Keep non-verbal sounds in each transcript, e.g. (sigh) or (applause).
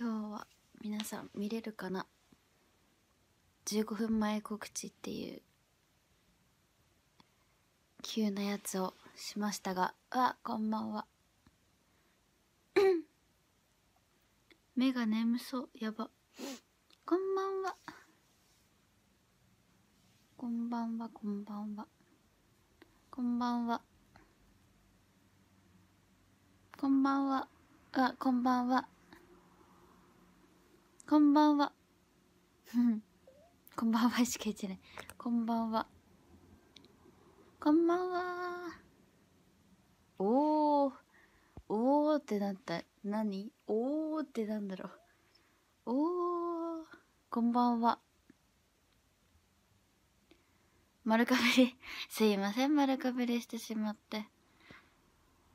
今日は皆さん見れるかな15分前告知っていう急なやつをしましたがあこんばんは (coughs) 目が眠そうやばこんばんはこんばんはこんばんはこんばんはこんばんはあこんばんはこんばんは (laughs) こんばんはしか言ってないこんばんはこんばんはおーおーってなった何おおってなんだろうおお。こんばんは丸かぶりすいません丸かぶりしてしまって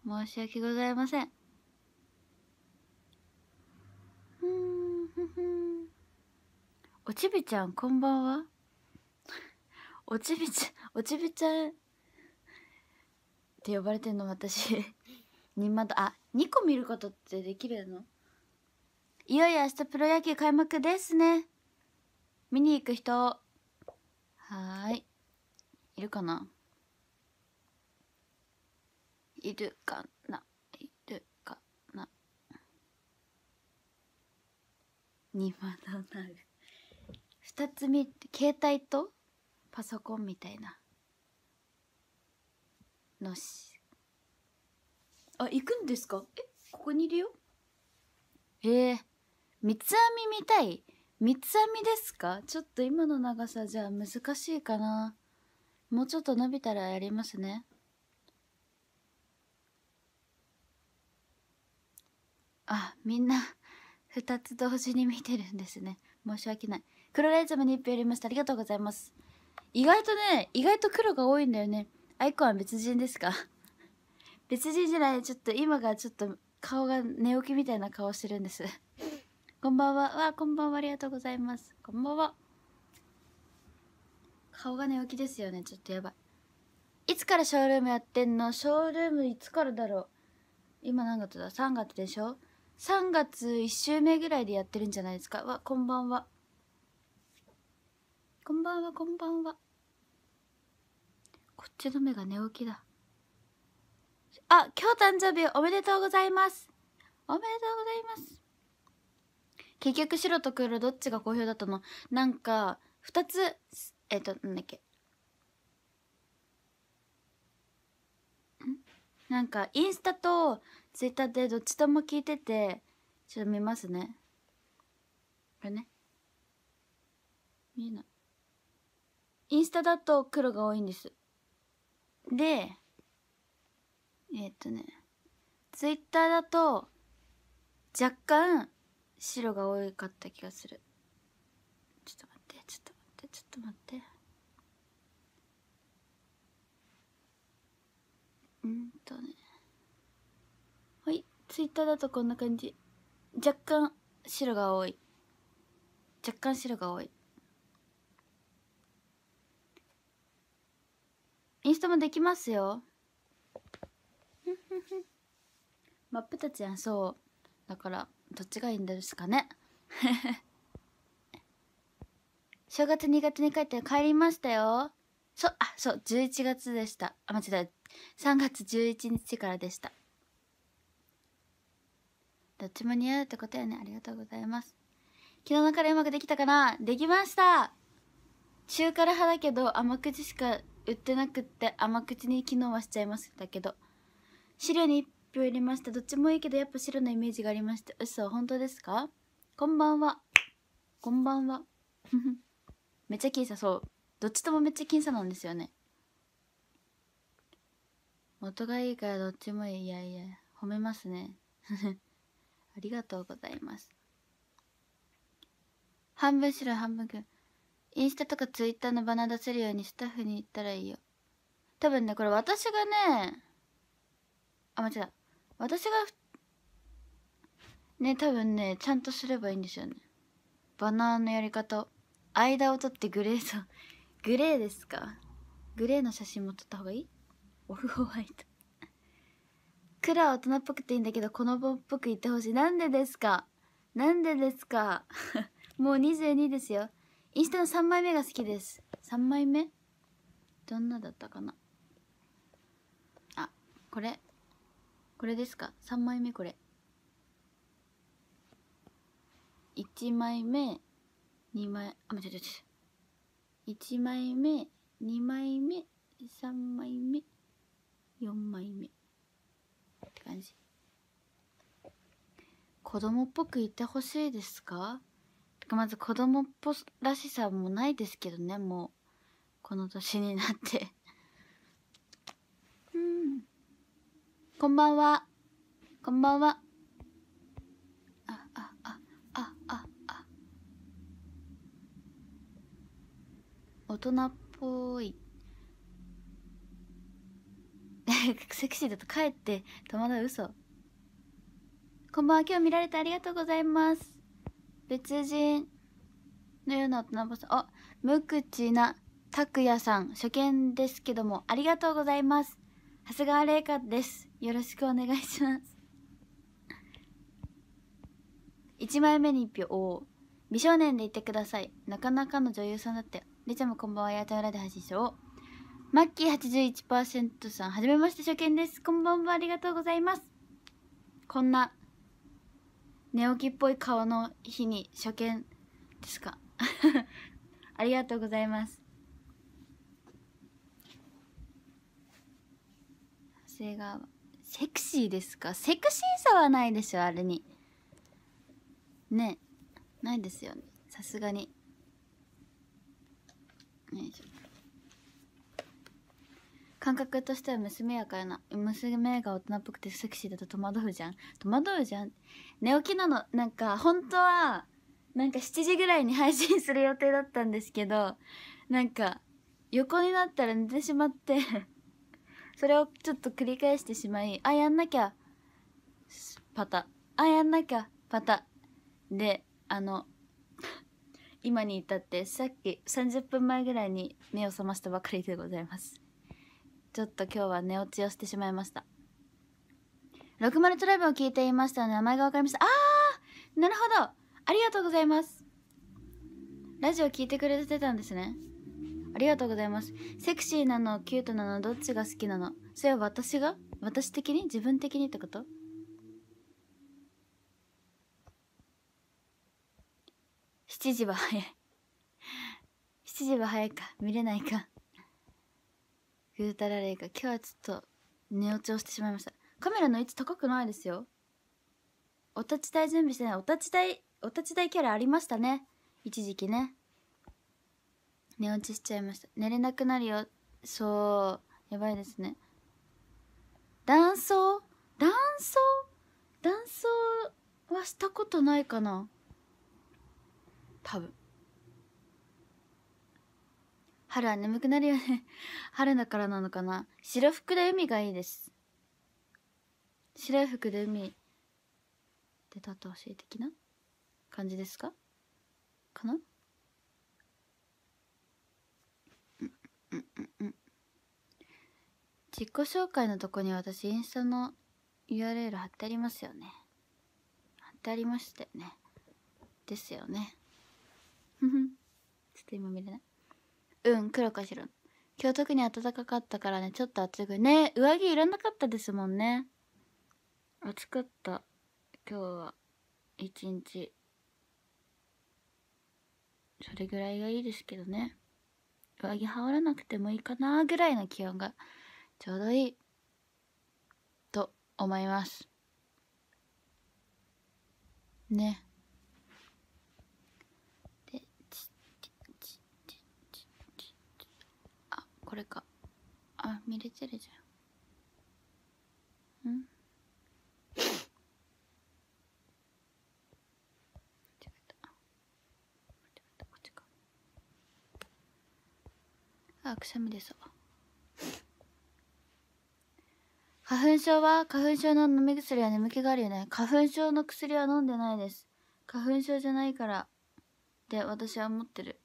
申し訳ございませんおちびちゃんこんばんはおちびちゃんおちびちゃんって呼ばれてんの私 (laughs) にまだあ2個見ることってできるのいよいよ明日プロ野球開幕ですね見に行く人はーいいるかないるかないるかなにまだなる2つ目携帯とパソコンみたいなのしあ行くんですかえここにいるよえー、三つ編み見たい三つ編みですかちょっと今の長さじゃ難しいかなもうちょっと伸びたらやりますねあみんな2つ同時に見てるんですね申し訳ない黒ライズムに1票やりました。ありがとうございます。意外とね、意外と黒が多いんだよね。アイコンは別人ですか (laughs) 別人じゃない、ちょっと今がちょっと顔が寝起きみたいな顔してるんですこんばんは。わこんばんは。ありがとうございます。こんばんは。顔が寝起きですよね。ちょっとやばい。いつからショールームやってんのショールームいつからだろう今何月だ ?3 月でしょ ?3 月1週目ぐらいでやってるんじゃないですかわ、こんばんは。こんばんはこんばんはこっちの目が寝起きだあ今日誕生日おめでとうございますおめでとうございます結局白と黒どっちが好評だったのなんか2つえっ、ー、となんだっけなんかインスタとツイッターでどっちとも聞いててちょっと見ますねこれね見えないインスタだと黒が多いんですでえー、っとねツイッターだと若干白が多かった気がするちょっと待ってちょっと待ってちょっと待ってうんとねはいツイッターだとこんな感じ若干白が多い若干白が多いインストもできますよ (laughs) マップたちやんそうだからどっちがいいんですかね (laughs) 正月2月に帰って帰りましたよそあそう11月でしたあ間違えた3月11日からでしたどっちも似合うってことやねありがとうございます昨日のカレーうまくできたかなできました中辛派だけど甘口しか売ってなくって甘口に昨日はしちゃいましたけど白に1票入れましたどっちもいいけどやっぱ白のイメージがありまして嘘本当ですかこんばんはこんばんは (laughs) めっちゃ僅差そうどっちともめっちゃ僅差なんですよね元がいいからどっちもいいいやいや褒めますね (laughs) ありがとうございます半分白半分黒インスタとかツイッターのバナ出せるようにスタッフに言ったらいいよ多分ねこれ私がねあ間違えた私がね多分ねちゃんとすればいいんですよねバナーのやり方間を取ってグレーと、(laughs) グレーですかグレーの写真も撮った方がいいオフホワイトラは大人っぽくていいんだけどこの棒っぽく言ってほしいなんでですかなんでですか (laughs) もう22ですよインスタの3枚目が好きです3枚目どんなだったかなあこれこれですか3枚目これ1枚目2枚あ待って待1枚目2枚目3枚目4枚目って感じ子供っぽくいてほしいですかまず子供っぽらしさもないですけどねもうこの年になって (laughs) うんこんばんはこんばんはああああああ大人っぽい (laughs) セクシーだと帰って戸惑う嘘こんばんは今日見られてありがとうございます別人のような大人ぼさんあ無口な拓也さん初見ですけどもありがとうございます長谷川玲香ですよろしくお願いします1枚目に1票を美少年でいてくださいなかなかの女優さんだってりちゃんもこんばんはやた裏で発信しようマッキー81%さんはじめまして初見ですこんばんはありがとうございますこんな寝起きっぽい顔の日に初見ですか (laughs) ありがとうございます長谷川セクシーですかセクシーさはないでしょあれにねないですよねさすがによいしょ感覚としては娘やからな娘が大人っぽくてセクシーだと戸惑うじゃん戸惑うじゃん寝起きなのなんか本当はなんか7時ぐらいに配信する予定だったんですけどなんか横になったら寝てしまって (laughs) それをちょっと繰り返してしまいあやんなきゃパタあやんなきゃパタであの (laughs) 今に至ってさっき30分前ぐらいに目を覚ましたばかりでございますちょっと今日は寝落ちをしてしまいました60トライブを聞いていましたので名前が分かりましたあーなるほどありがとうございますラジオ聞いてくれてたんですねありがとうございますセクシーなのキュートなのどっちが好きなのそれは私が私的に自分的にってこと7時は早い7時は早いか見れないかぐうたられが今日はちょっと寝落ちをしてしまいましたカメラの位置高くないですよお立ち台準備してないお立ち台お立ち台キャラありましたね一時期ね寝落ちしちゃいました寝れなくなるよそうやばいですね断層断層断層はしたことないかな多分春は眠くなるよね (laughs) 春だからなのかな白服で海がいいです白い服で海でたってほしい的な感じですかかなうんうんうんうん自己紹介のとこに私インスタの URL 貼ってありますよね貼ってありましたよねですよねちょっと今見れないうん黒かしら今日特に暖かかったからねちょっと暑くね上着いらなかったですもんね暑かった今日は一日それぐらいがいいですけどね上着羽織らなくてもいいかなぐらいの気温がちょうどいいと思いますねこれかあ見れてるじゃんうんあくしゃみですう花粉症は花粉症の飲み薬は眠気があるよね花粉症の薬は飲んでないです花粉症じゃないからって私は思ってる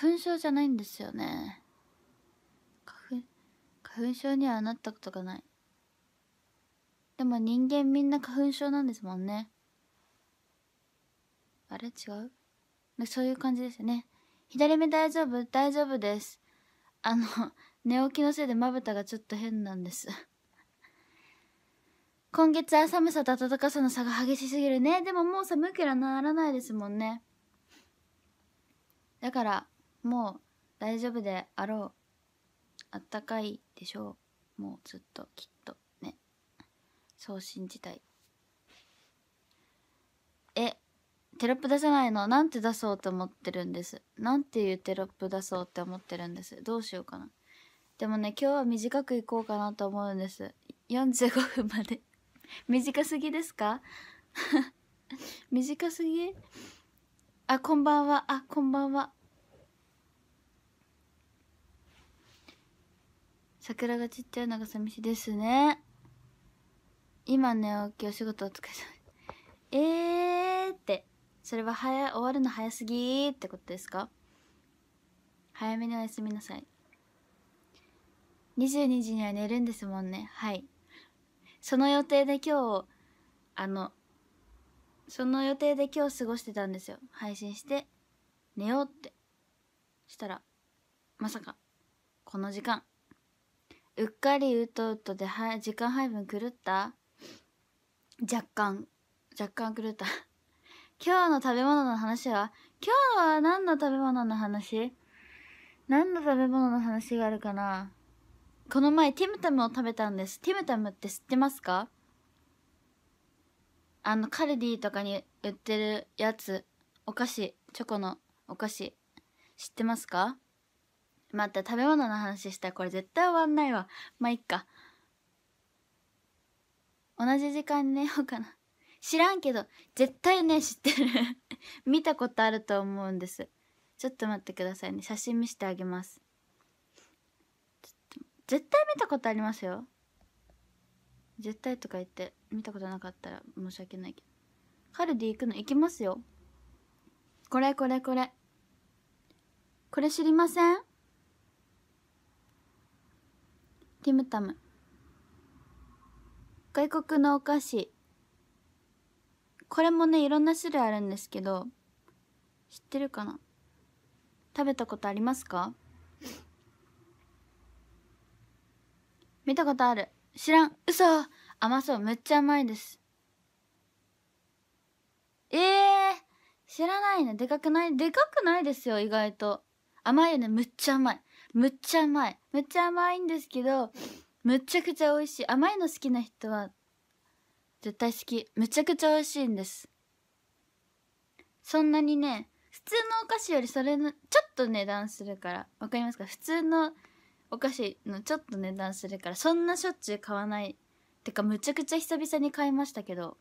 粉症じゃないんですよね花粉花粉症にはなったことがないでも人間みんな花粉症なんですもんねあれ違うそういう感じですよね左目大丈夫大丈夫ですあの寝起きのせいでまぶたがちょっと変なんです今月は寒さと暖かさの差が激しすぎるねでももう寒くらならないですもんねだからもう大丈夫であろう。あったかいでしょう。もうずっときっとね。そう信じたい。え、テロップ出さないのなんて出そうと思ってるんです。なんていうテロップ出そうって思ってるんです。どうしようかな。でもね、今日は短くいこうかなと思うんです。45分まで短すぎですか (laughs) 短すぎあ、こんばんは。あ、こんばんは。桜がちっちゃいのが寂しいですね今寝起きお仕事お疲れ様えーってそれは早終わるの早すぎってことですか早めにおやすみなさい22時には寝るんですもんねはいその予定で今日あのその予定で今日過ごしてたんですよ配信して寝ようってしたらまさかこの時間うっかりうとうとでは時間配分狂った若干若干狂った (laughs) 今日の食べ物の話は今日は何の食べ物の話何の食べ物の話があるかなこの前ティムタムを食べたんですティムタムって知ってますかあのカルディとかに売ってるやつお菓子チョコのお菓子知ってますか待って食べ物の話したらこれ絶対終わんないわまあいっか同じ時間に寝ようかな知らんけど絶対ね知ってる (laughs) 見たことあると思うんですちょっと待ってくださいね写真見せてあげます絶対見たことありますよ絶対とか言って見たことなかったら申し訳ないけどカルディ行くの行きますよこれこれこれこれ知りませんティムタム外国のお菓子これもねいろんな種類あるんですけど知ってるかな食べたことありますか見たことある知らん嘘甘そうめっちゃ甘いですええー、知らないねでかくないでかくないですよ意外と甘いよねむっちゃ甘いむっちゃ甘いむっちゃ甘いんですけどむっちゃくちゃ美味しい甘いの好きな人は絶対好きむちゃくちゃ美味しいんですそんなにね普通のお菓子よりそれのちょっと値段するからわかりますか普通のお菓子のちょっと値段するからそんなしょっちゅう買わないてかむちゃくちゃ久々に買いましたけど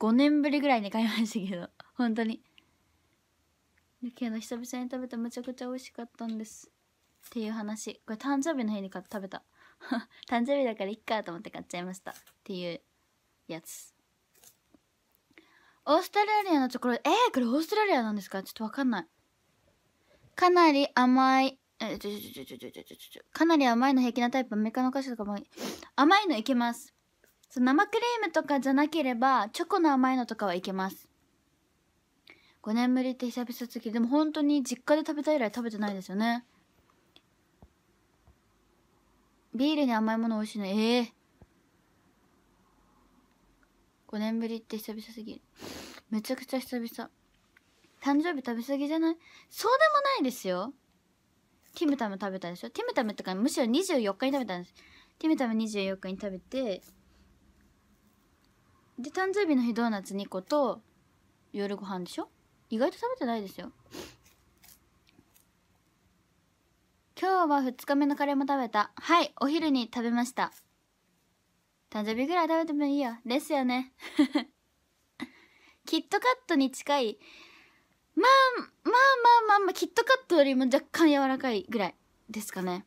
5年ぶりぐらいに買いましたけど (laughs) 本当にけど久々に食べてむちゃくちゃ美味しかったんですっていう話これ誕生日の日に買って食べた (laughs) 誕生日だからいっかと思って買っちゃいましたっていうやつオーストラリアのチョコレートえー、これオーストラリアなんですかちょっとわかんないかなり甘いえちょちょちょちょちょちょちょかなり甘いの平気なタイプメカの菓子とかも甘いのいけますそ生クリームとかじゃなければチョコの甘いのとかはいけます5年ぶりって久々すぎでも本当に実家で食べた以来食べてないですよねビールに甘いもの美味しいのええー、5年ぶりって久々すぎるめちゃくちゃ久々誕生日食べ過ぎじゃないそうでもないですよティムタム食べたでしょティムタムとかむしろ24日に食べたんですティムタム24日に食べてで誕生日の日ドーナツ2個と夜ご飯でしょ意外と食べてないですよ今日は2日目のカレーも食べたはいお昼に食べました誕生日ぐらい食べてもいいよですよねキットカットに近いまあまあまあまあまあキットカットよりも若干柔らかいぐらいですかね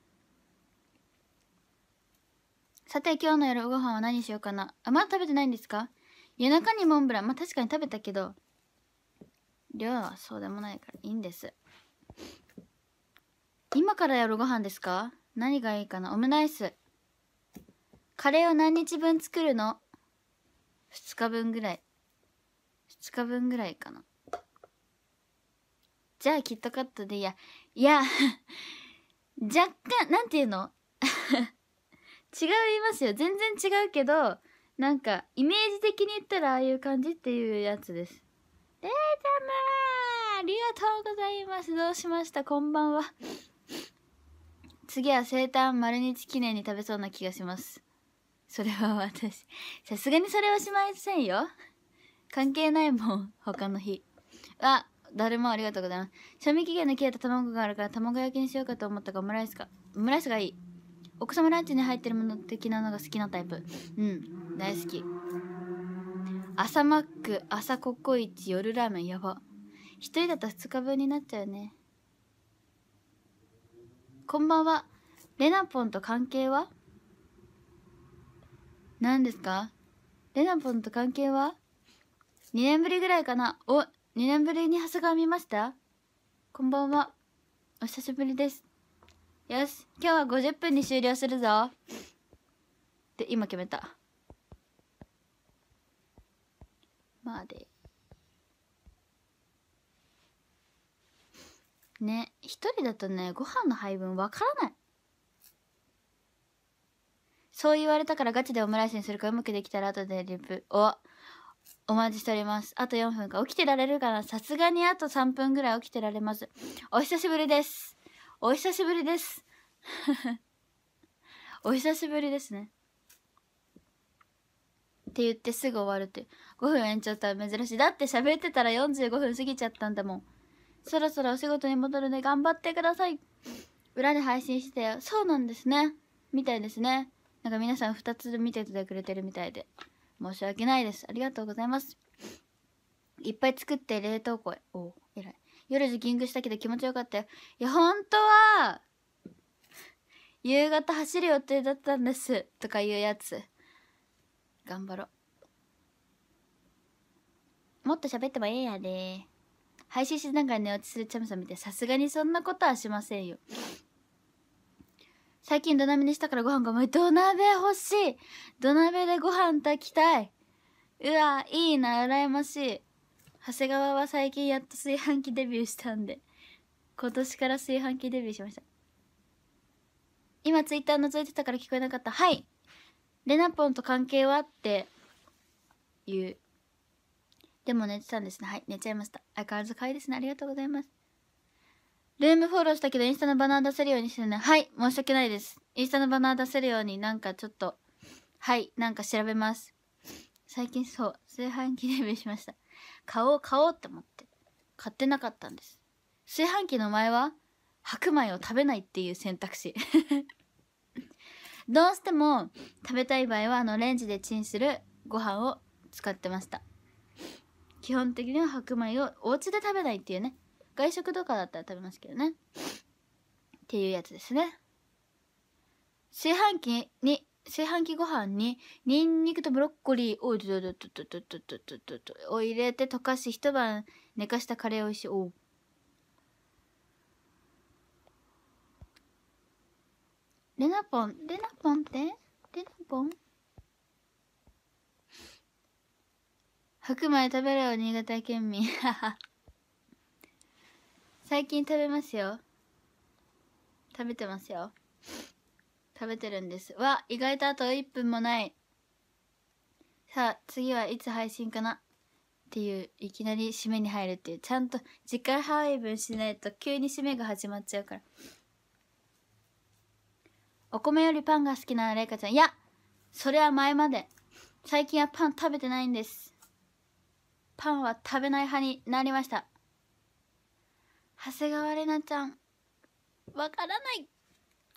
さて今日の夜ご飯は何しようかなあまだ食べてないんですか夜中にモンブランまあ確かに食べたけど量はそうでもないからいいんです今からやるご飯ですか何がいいかなオムライス。カレーを何日分作るの ?2 日分ぐらい。2日分ぐらいかな。じゃあ、キットカットでいや。いや、(laughs) 若干、なんていうの (laughs) 違いますよ。全然違うけど、なんか、イメージ的に言ったらああいう感じっていうやつです。えーたまありがとうございます。どうしましたこんばんは。次は生誕丸日記念に食べそうな気がしますそれは私さすがにそれはしませんよ関係ないもん他の日あ誰もありがとうございます賞味期限の切れた卵があるから卵焼きにしようかと思ったがオムライスかオムライスがいい奥様ランチに入ってるもの的なのが好きなタイプうん大好き朝マック朝ココイチ夜ラーメンやば1人だと2日分になっちゃうねこんばんはレナポンと関係は何ですかレナポンと関係は2年ぶりぐらいかなお2年ぶりに長谷川見ましたこんばんはお久しぶりですよし今日は50分に終了するぞで今決めたまあでね一人だとねご飯の配分わからないそう言われたからガチでオムライスにするかうまくできたら後でリプをお待ちしておりますあと4分か起きてられるかなさすがにあと3分ぐらい起きてられますお久しぶりですお久しぶりです (laughs) お久しぶりですねって言ってすぐ終わるって5分延長とは珍しいだって喋ってたら45分過ぎちゃったんだもんそろそろお仕事に戻るので頑張ってください裏で配信してそうなんですねみたいですねなんか皆さん2つ見ててくれてるみたいで申し訳ないですありがとうございますいっぱい作って冷凍庫へおえらい夜ジョギングしたけど気持ちよかったよいや本当は夕方走る予定だったんですとかいうやつ頑張ろうもっと喋ってもええやで配信しながら寝落ちするチャムさん見てさすがにそんなことはしませんよ最近土鍋にしたからご飯がまい土鍋欲しい土鍋でご飯炊きたいうわいいな羨ましい長谷川は最近やっと炊飯器デビューしたんで今年から炊飯器デビューしました今ツイッター覗いてたから聞こえなかったはいレナポンと関係はっていうでも寝てたんですね。はい、寝ちゃいました。相変わらず可愛いですね。ありがとうございます。ルームフォローしたけど、インスタのバナー出せるようにしてね。はい、申し訳ないです。インスタのバナー出せるようになんかちょっと、はい、なんか調べます。最近そう、炊飯器デビューしました。買おう、買おうって思って。買ってなかったんです。炊飯器の前は、白米を食べないっていう選択肢 (laughs) どうしても食べたい場合はあのレンジでチンするご飯を使ってました基本的には白米をお家で食べないっていうね外食とかだったら食べますけどねっていうやつですね炊飯器に炊飯器ご飯にニンニクとブロッコリーをドドドドドドドドドを入れて溶かし一晩寝かしたカレーおいしいおレナポンレナポンってレナポン白米食べるよ新潟県民 (laughs) 最近食べますよ食べてますよ食べてるんですわ意外とあと1分もないさあ次はいつ配信かなっていういきなり締めに入るっていうちゃんと時間配分しないと急に締めが始まっちゃうからお米よりパンが好きなれいかちゃんいやそれは前まで最近はパン食べてないんですパンは食べない派になりました長谷川玲奈ちゃんわからない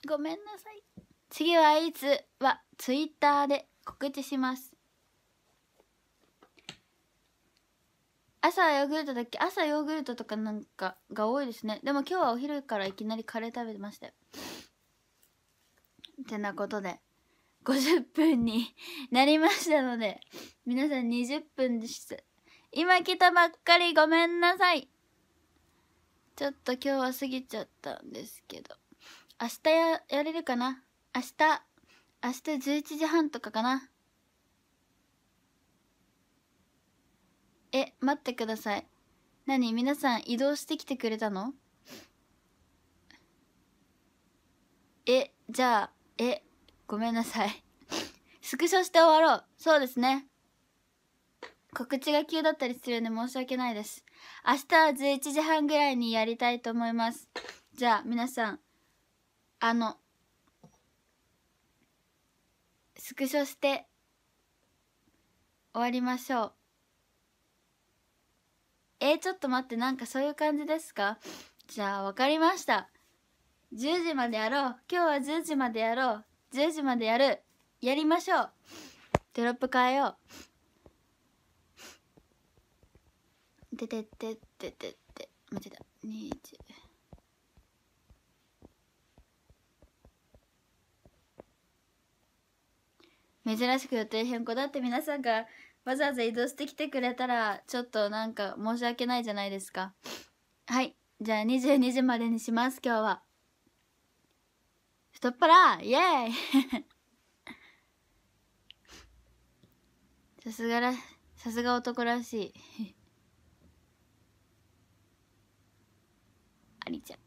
ごめんなさい次はいつはツイッターで告知します朝ヨーグルトだっけ朝ヨーグルトとかなんかが多いですねでも今日はお昼からいきなりカレー食べてましたよてなことで50分になりましたので皆さん20分でした今来たばっかりごめんなさいちょっと今日は過ぎちゃったんですけど明日ややれるかな明日明日11時半とかかなえ待ってください何皆さん移動してきてくれたのえじゃあえごめんなさい (laughs) スクショして終わろうそうですね告知が急だったりするんで申し訳ないです。明日は11時半ぐらいにやりたいと思います。じゃあ、皆さん、あの、スクショして終わりましょう。えー、ちょっと待って、なんかそういう感じですかじゃあ、わかりました。10時までやろう。今日は10時までやろう。10時までやる。やりましょう。テロップ変えよう。てててててて間違えた20珍しく予定変更だって皆さんがわざわざ移動してきてくれたらちょっとなんか申し訳ないじゃないですかはいじゃあ22時までにします今日は太っ腹イエーイ (laughs) さすがらさすが男らしいりちゃん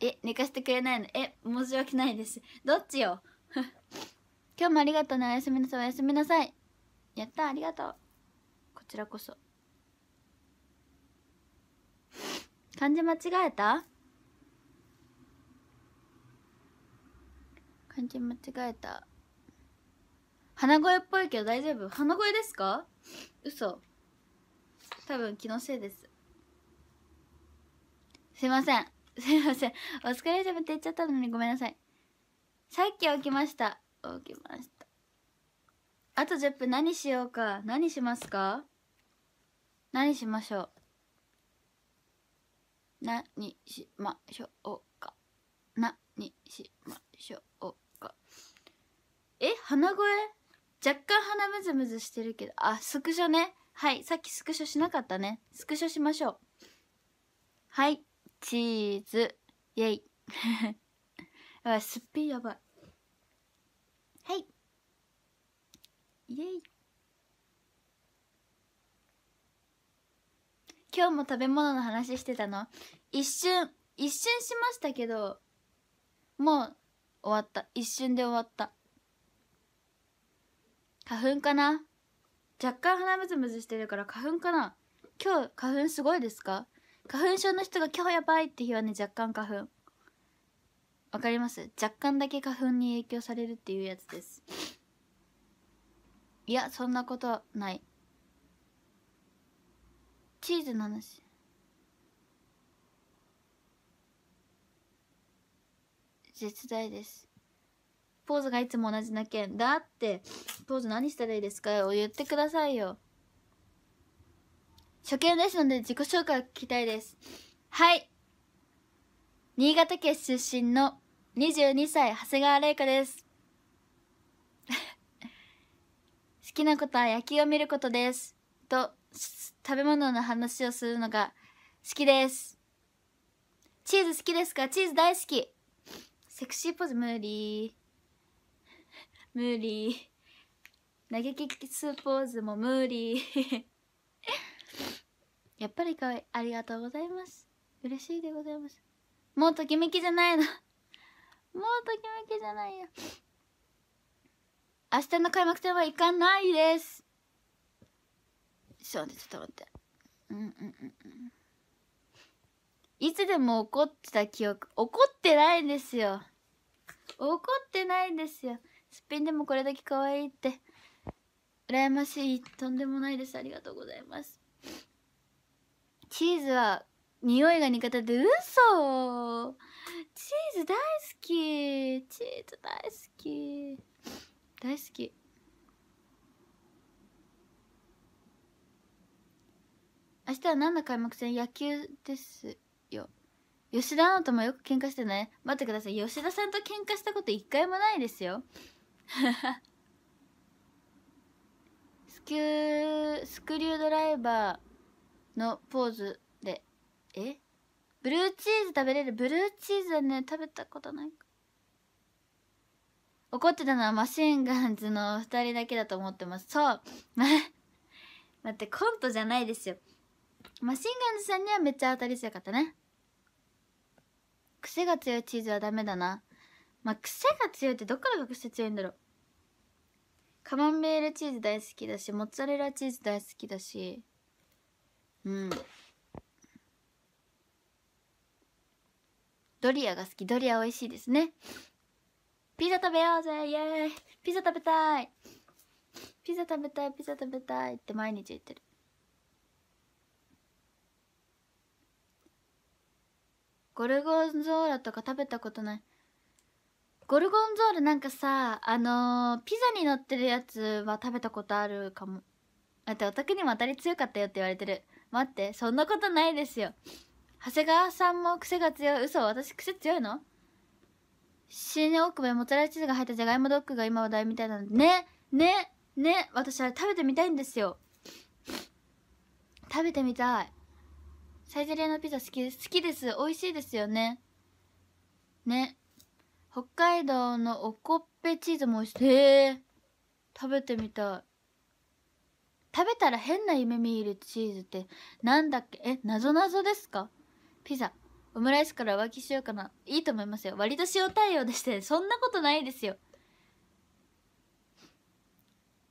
え寝かしてくれないのえ申し訳ないですどっちよ (laughs) 今日もありがとうねおやすみなさいおやすみなさいやったありがとうこちらこそ漢字間違えた漢字間違えた鼻声っぽいけど大丈夫鼻声ですか嘘多分気のせいですすいません。すいません。お疲れ様って言っちゃったのにごめんなさい。さっき起きました。起きました。あと10分何しようか。何しますか何しましょう。何しましょうか。何しましょうか。え鼻声若干鼻ムズムズしてるけど。あ、スクショね。はい。さっきスクショしなかったね。スクショしましょう。はい。チーズイェイやばいすっぴんやばいはいイェイ今日も食べ物の話してたの一瞬一瞬しましたけどもう終わった一瞬で終わった花粉かな若干鼻むずむずしてるから花粉かな今日花粉すごいですか花粉症の人が今日やばいって日はね若干花粉わかります若干だけ花粉に影響されるっていうやつですいやそんなことないチーズの話絶大ですポーズがいつも同じな件だってポーズ何したらいいですかよ言ってくださいよ初見ですので自己紹介を聞きたいですはい新潟県出身の22歳長谷川玲香です (laughs) 好きなことは野球を見ることですと食べ物の話をするのが好きですチーズ好きですかチーズ大好きセクシーポーズ無理 (laughs) 無理嘆きキスポーズも無理 (laughs) やっぱりかわいいありがとうございます嬉しいでございますもうときめきじゃないのもうときめきじゃないよ明日の開幕戦は行かないですそうね、ちょっと待ってうんうんうんうんいつでも怒ってた記憶怒ってないんですよ怒ってないんですよすっぴんでもこれだけ可愛いって羨ましいとんでもないですありがとうございますチーズは匂いが苦手で嘘チーズ大好きチーズ大好き大好き明日は何の開幕戦野球ですよ吉田アナともよく喧嘩してない待ってください吉田さんと喧嘩したこと一回もないですよ (laughs) スキュースクリュードライバーのポーズでえブルーチーズ食べれるブルーチーズはね食べたことない怒ってたのはマシンガンズの2人だけだと思ってますそう (laughs) 待ってコントじゃないですよマシンガンズさんにはめっちゃ当たり強かったね癖が強いチーズはダメだなまあ癖が強いってどっからが癖強いんだろうカマンベールチーズ大好きだしモッツァレラチーズ大好きだしうんドリアが好きドリア美味しいですねピザ食べようぜイエーイピザ食べたいピザ食べたいピザ食べたいって毎日言ってるゴルゴンゾーラとか食べたことないゴルゴンゾーラなんかさあのー、ピザに乗ってるやつは食べたことあるかもだってお宅にも当たり強かったよって言われてる待ってそんなことないですよ長谷川さんも癖が強い嘘私癖強いの新大久保モッツァレラチーズが入ったじゃがいもドッグが今話題みたいなのねねね私あれ食べてみたいんですよ食べてみたいサイゼリアのピザ好きです好きです美味しいですよねね北海道のおこっぺチーズも美味しいへえ食べてみたい食べたら変な夢見るチーズってなんだっけえなぞなぞですかピザオムライスから浮気しようかないいと思いますよ割と塩対応でしてそんなことないですよ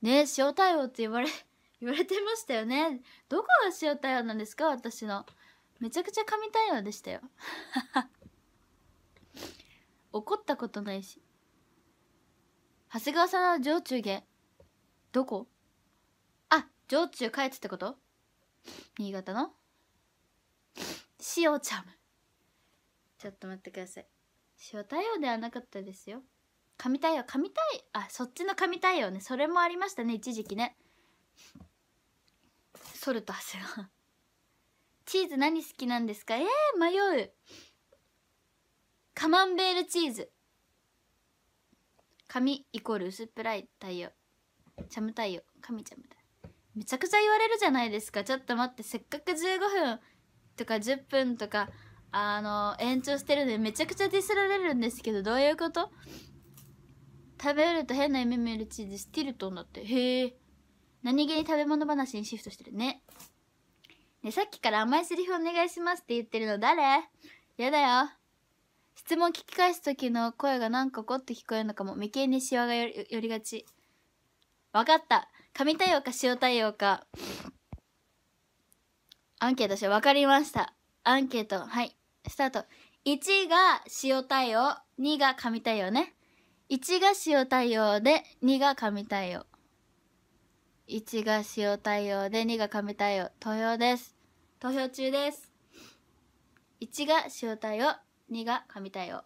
ね塩対応って言われ (laughs) 言われてましたよねどこが塩対応なんですか私のめちゃくちゃ神対応でしたよ (laughs) 怒ったことないし長谷川さんの上中下どこ常駐下ってこと新潟の塩ちゃむちょっと待ってください塩対応ではなかったですよ神太陽神陽あそっちの神太陽ねそれもありましたね一時期ねソルト長谷川チーズ何好きなんですかえー、迷うカマンベールチーズ神イコール薄っぺらい太陽チャム太陽神チャム太陽めちゃくちゃ言われるじゃないですかちょっと待ってせっかく15分とか10分とかあの延長してるんでめちゃくちゃディスられるんですけどどういうこと食べると変な夢見るチーズスティルトンだってへえ何気に食べ物話にシフトしてるねねさっきから甘いセリフお願いしますって言ってるの誰やだよ質問聞き返す時の声がなんかこって聞こえるのかも眉間にシワが寄りがちわかった神対応か塩対応かアンケートして分かりましたアンケートはいスタート1が塩対応2が神対応ね1が塩対応で2が神対応1が塩対応で2が神対応投票です投票中です1が塩対応2が神対応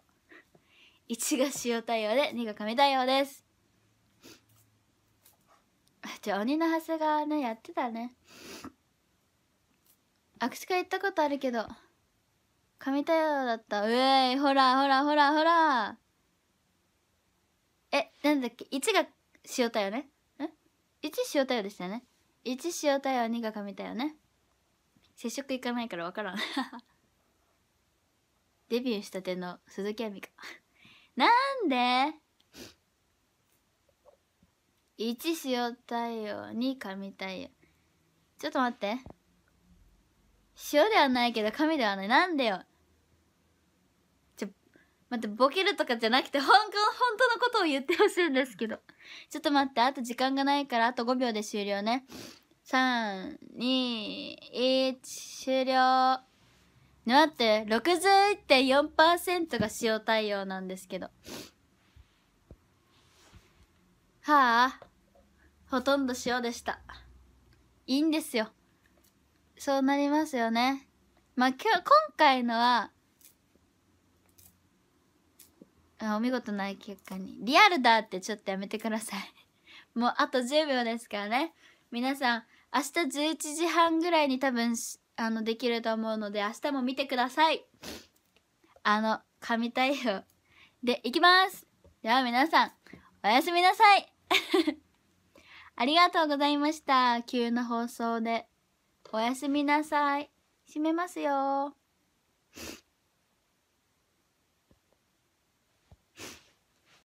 1が塩対応で2が神対応です (laughs) じゃあ鬼のハスがねやってたね握手会行ったことあるけど神対応だったうえいほらほらほらほらえなんだっけ1が塩対応ねん ?1 塩対応でしたよね1塩対応2が神対応ね接触いかないから分からん (laughs) デビューしたての鈴木亜美か (laughs) なんで1塩対応2神対応ちょっと待って塩ではないけど神ではないなんでよちょ待ってボケるとかじゃなくて本当本当のことを言ってほしいんですけどちょっと待ってあと時間がないからあと5秒で終了ね321終了待って61.4%が塩対応なんですけどはあほとんど塩でしたいいんですよそうなりますよねまあ今日今回のはあお見事な結果にリアルだってちょっとやめてください (laughs) もうあと10秒ですからね皆さん明日11時半ぐらいに多分あのできると思うので明日も見てくださいあの神対応でいきますでは皆さんおやすみなさい (laughs) ありがとうございました。急な放送で。おやすみなさい。閉めますよ。